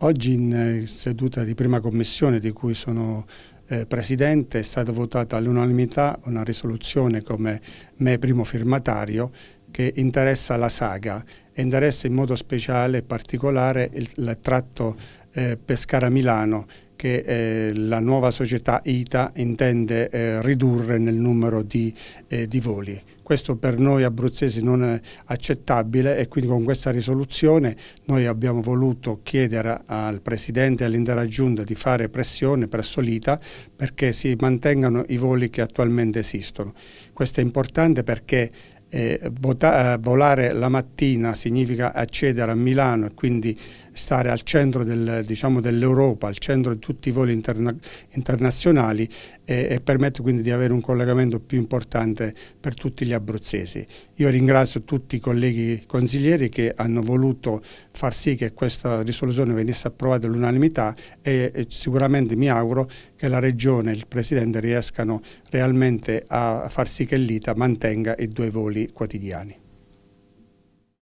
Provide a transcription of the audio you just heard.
Oggi in eh, seduta di prima commissione di cui sono eh, Presidente è stata votata all'unanimità una risoluzione come me primo firmatario che interessa la saga e interessa in modo speciale e particolare il, il tratto eh, Pescara-Milano che eh, la nuova società ITA intende eh, ridurre nel numero di, eh, di, voli. Questo per noi abruzzesi non è accettabile e quindi con questa risoluzione noi abbiamo voluto chiedere al Presidente e all'intera Giunta di fare pressione presso l'ITA perché si mantengano i voli che attualmente esistono. Questo è importante perché eh, eh, volare la mattina significa accedere a Milano e quindi stare al centro del, diciamo, dell'Europa, al centro di tutti i voli interna internazionali e, e, permette quindi di avere un collegamento più importante per tutti gli abruzzesi. Io ringrazio tutti i colleghi consiglieri che hanno voluto far sì che questa risoluzione venisse approvata all'unanimità e, e sicuramente mi auguro che la Regione e il Presidente riescano realmente a far sì che l'ITA mantenga i due voli quotidiani.